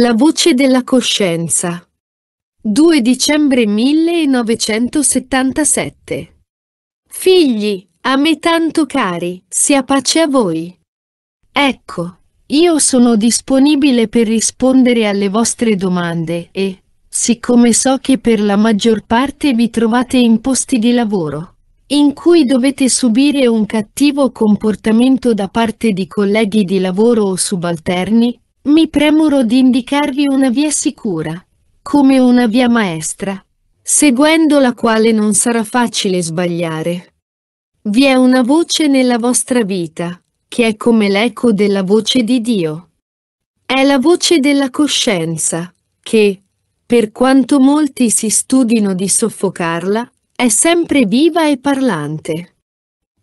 La voce della coscienza. 2 dicembre 1977. Figli, a me tanto cari, sia pace a voi. Ecco, io sono disponibile per rispondere alle vostre domande e, siccome so che per la maggior parte vi trovate in posti di lavoro, in cui dovete subire un cattivo comportamento da parte di colleghi di lavoro o subalterni, mi premuro di indicarvi una via sicura, come una via maestra, seguendo la quale non sarà facile sbagliare. Vi è una voce nella vostra vita, che è come l'eco della voce di Dio. È la voce della coscienza, che, per quanto molti si studino di soffocarla, è sempre viva e parlante.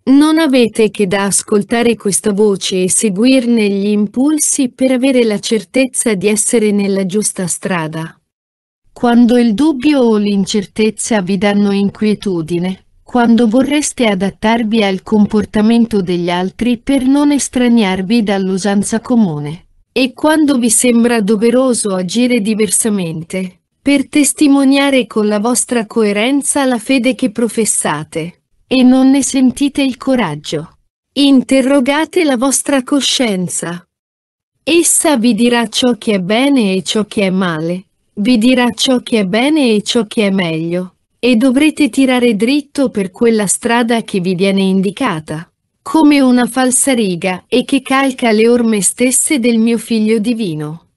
Non avete che da ascoltare questa voce e seguirne gli impulsi per avere la certezza di essere nella giusta strada. Quando il dubbio o l'incertezza vi danno inquietudine, quando vorreste adattarvi al comportamento degli altri per non estraniarvi dall'usanza comune, e quando vi sembra doveroso agire diversamente, per testimoniare con la vostra coerenza la fede che professate e non ne sentite il coraggio. Interrogate la vostra coscienza. Essa vi dirà ciò che è bene e ciò che è male, vi dirà ciò che è bene e ciò che è meglio, e dovrete tirare dritto per quella strada che vi viene indicata, come una falsa riga e che calca le orme stesse del mio figlio divino.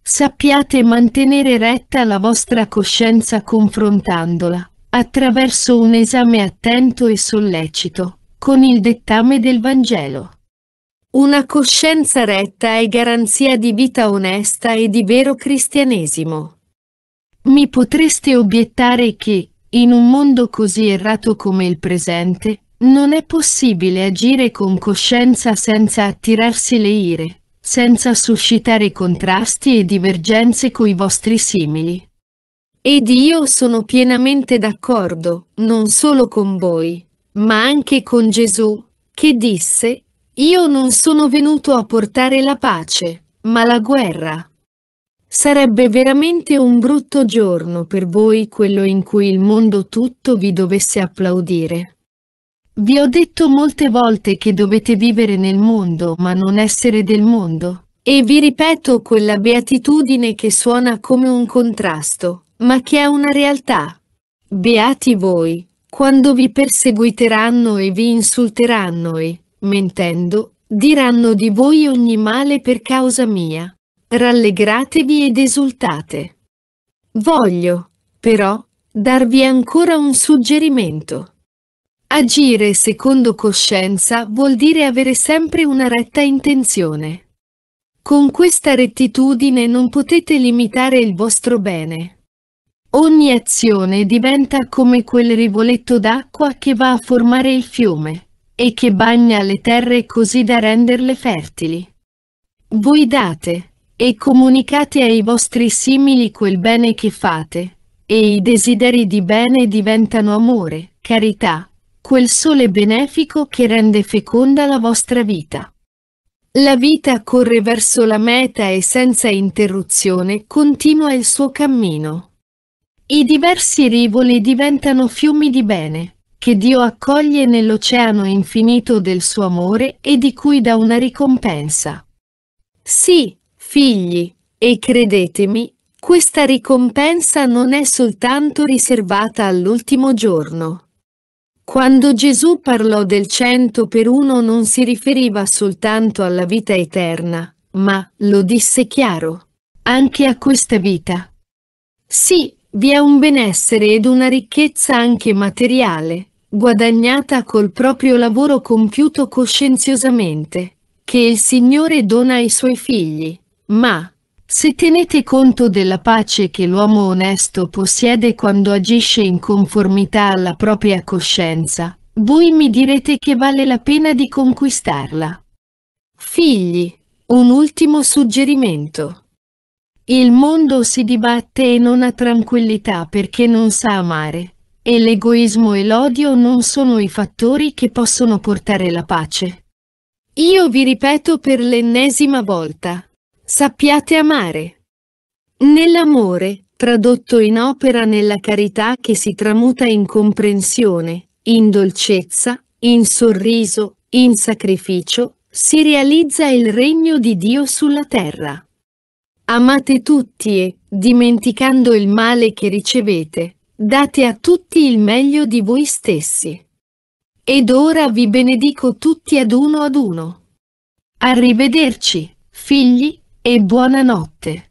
Sappiate mantenere retta la vostra coscienza confrontandola, attraverso un esame attento e sollecito, con il dettame del Vangelo. Una coscienza retta è garanzia di vita onesta e di vero cristianesimo. Mi potreste obiettare che, in un mondo così errato come il presente, non è possibile agire con coscienza senza attirarsi le ire, senza suscitare contrasti e divergenze coi vostri simili. Ed io sono pienamente d'accordo, non solo con voi, ma anche con Gesù, che disse, io non sono venuto a portare la pace, ma la guerra. Sarebbe veramente un brutto giorno per voi quello in cui il mondo tutto vi dovesse applaudire. Vi ho detto molte volte che dovete vivere nel mondo ma non essere del mondo, e vi ripeto quella beatitudine che suona come un contrasto, ma che è una realtà. Beati voi, quando vi perseguiteranno e vi insulteranno e, mentendo, diranno di voi ogni male per causa mia. Rallegratevi ed esultate. Voglio, però, darvi ancora un suggerimento. Agire secondo coscienza vuol dire avere sempre una retta intenzione. Con questa rettitudine non potete limitare il vostro bene. Ogni azione diventa come quel rivoletto d'acqua che va a formare il fiume e che bagna le terre così da renderle fertili. Voi date e comunicate ai vostri simili quel bene che fate, e i desideri di bene diventano amore, carità, quel sole benefico che rende feconda la vostra vita. La vita corre verso la meta e senza interruzione continua il suo cammino. I diversi rivoli diventano fiumi di bene, che Dio accoglie nell'oceano infinito del suo amore e di cui dà una ricompensa. Sì, figli, e credetemi, questa ricompensa non è soltanto riservata all'ultimo giorno. Quando Gesù parlò del cento per uno non si riferiva soltanto alla vita eterna, ma, lo disse chiaro, anche a questa vita. Sì, vi è un benessere ed una ricchezza anche materiale, guadagnata col proprio lavoro compiuto coscienziosamente, che il Signore dona ai suoi figli. Ma, se tenete conto della pace che l'uomo onesto possiede quando agisce in conformità alla propria coscienza, voi mi direte che vale la pena di conquistarla. Figli, un ultimo suggerimento. Il mondo si dibatte e non ha tranquillità perché non sa amare, e l'egoismo e l'odio non sono i fattori che possono portare la pace. Io vi ripeto per l'ennesima volta, sappiate amare. Nell'amore, tradotto in opera nella carità che si tramuta in comprensione, in dolcezza, in sorriso, in sacrificio, si realizza il regno di Dio sulla terra. Amate tutti e, dimenticando il male che ricevete, date a tutti il meglio di voi stessi. Ed ora vi benedico tutti ad uno ad uno. Arrivederci, figli, e buonanotte.